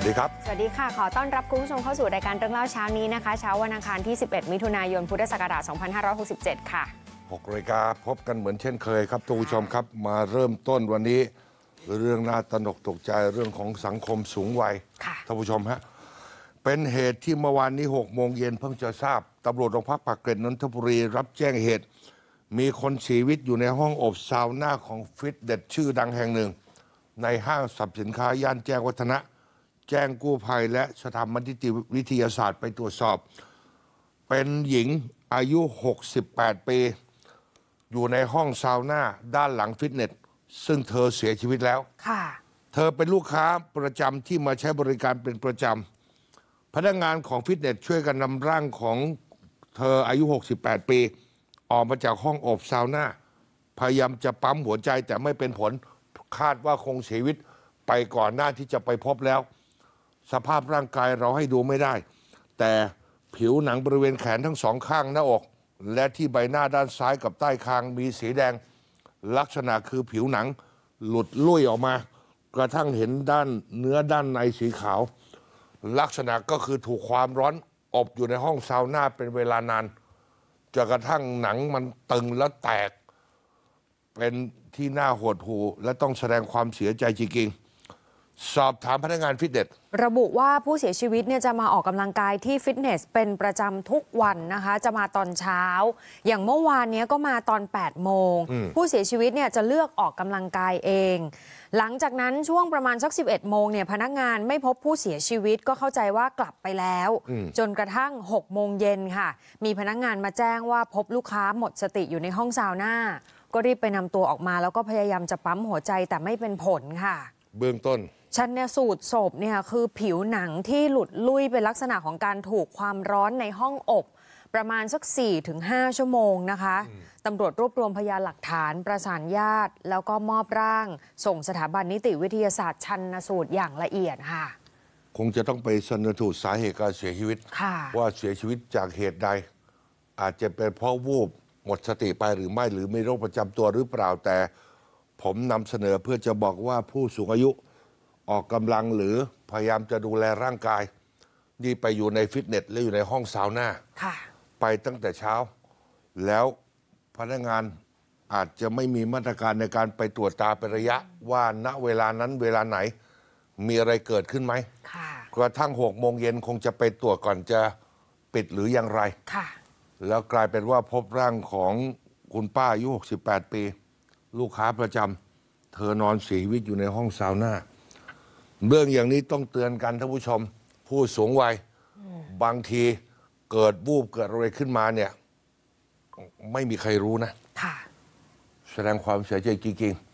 วัสดีครับ สวัสดีค่ะ ขอต้อนรับคุณผู้ชมเข้าสู่รายการเรื่องเล่าเช้านี้นะคะ เช้าวันอังคารที่ 11 มิถุนายน พุทธศักราช 2567 ค่ะ 6 รายการพบกันเหมือนเช่นเคยครับทุกผู้ชมครับ มาเริ่มต้นวันนี้ เรื่องน่าตนกตกใจเรื่องของสังคมสูงวัย ท่านผู้ชมฮะเป็นเหตุที่เมื่อวานนี้6โมงเย็นเพิ่งจะทราบตำรวจโรงพักปากเกร็ดนนทบุรี รับแจ้งเหตุ มีคนเสียชีวิตอยู่ในห้องอบซาวน่าของฟิตเด็ดชื่อดังแห่งหนึ่ง ในห้างสรรพสินค้าย่านแจ้งวัฒนะแจ้งกู้ภัยและสถาบันนิติวิทยาศาสตร์ไปตรวจสอบ เป็นหญิงอายุ 68 ปี อยู่ในห้องซาวน่าด้านหลังฟิตเนสซึ่งเธอเสียชีวิตแล้วเธอเป็นลูกค้าประจำที่มาใช้บริการเป็นประจำพนักงานของฟิตเนสช่วยกันนำร่างของเธออายุ 68 ปี ออกมาจากห้องอบซาวน่าพยายามจะปั๊มหัวใจแต่ไม่เป็นผลคาดว่าคงเสียชีวิตไปก่อนหน้าที่จะไปพบแล้วสภาพร่างกายเราให้ดูไม่ได้ แต่ผิวหนังบริเวณแขนทั้งสองข้างหน้าอก และที่ใบหน้าด้านซ้ายกับใต้คาง มีสีแดง ลักษณะคือผิวหนังหลุดลุ่ยออกมา กระทั่งเห็นด้านเนื้อด้านในสีขาว ลักษณะก็คือถูกความร้อนอบอยู่ในห้องซาวน่าเป็นเวลานานจนกระทั่งหนังมันตึงและแตกเป็นที่น่าหดหูและต้องแสดงความเสียใจจริงๆสอบถามพนักงานฟิตเนสระบุว่าผู้เสียชีวิตเนี่ยจะมาออกกำลังกายที่ฟิตเนสเป็นประจำทุกวันนะคะ จะมาตอนเช้า อย่างเมื่อวานเนี้ยก็มาตอน8โมง ผู้เสียชีวิตเนี่ยจะเลือกออกกำลังกายเอง หลังจากนั้นช่วงประมาณสัก11โมงเนี่ยพนักงานไม่พบผู้เสียชีวิตก็เข้าใจว่ากลับไปแล้ว จนกระทั่ง6โมงเย็นค่ะ มีพนักงานมาแจ้งว่าพบลูกค้าหมดสติอยู่ในห้องซาวน่า ก็รีบไปนำตัวออกมาแล้วก็พยายามจะปั๊มหัวใจแต่ไม่เป็นผลค่ะเบื้องต้น ชันเนี่ยสูตรศพเนี่ยคือผิวหนังที่หลุดลุยเป็นลักษณะของการถูกความร้อนในห้องอบ ประมาณสัก4-5ชั่วโมงนะคะ ตำรวจรวบรวมพยานหลักฐานประสานญาติ แล้วก็มอบร่าง ส่งสถาบันนิติวิทยาศาสตร์ชันสูตรอย่างละเอียดค่ะ คงจะต้องไปชันสูตรสาเหตุการเสียชีวิต ว่าเสียชีวิตจากเหตุใด อาจจะเป็นเพราะวูบหมดสติไปหรือไม่หรือมีโรคประจำตัวหรือเปล่าแต่ผมนำเสนอเพื่อจะบอกว่าผู้สูงอายุออกกำลังหรือพยายามจะดูแลร่างกาย นี่ไปอยู่ในฟิตเนส และอยู่ในห้องซาวน่าไปตั้งแต่เช้า แล้วพนักงานอาจจะไม่มีมาตรการในการไปตรวจตาเป็นระยะว่าณเวลานั้นเวลาไหนมีอะไรเกิดขึ้นไหมกระทั่งหกโมงเย็นคงจะไปตรวจก่อนจะปิดหรืออย่างไรแล้วกลายเป็นว่าพบร่างของคุณป้าอายุ 68 ปีลูกค้าประจำเธอนอนเสียชีวิตอยู่ในห้องซาวน่าเรื่องอย่างนี้ต้องเตือนกันท่านผู้ชม ผู้สูงวัย บางทีเกิด วูบเกิดอะไรขึ้นมาเนี่ยไม่มีใครรู้นะแสดงความเสียใจจริง ๆ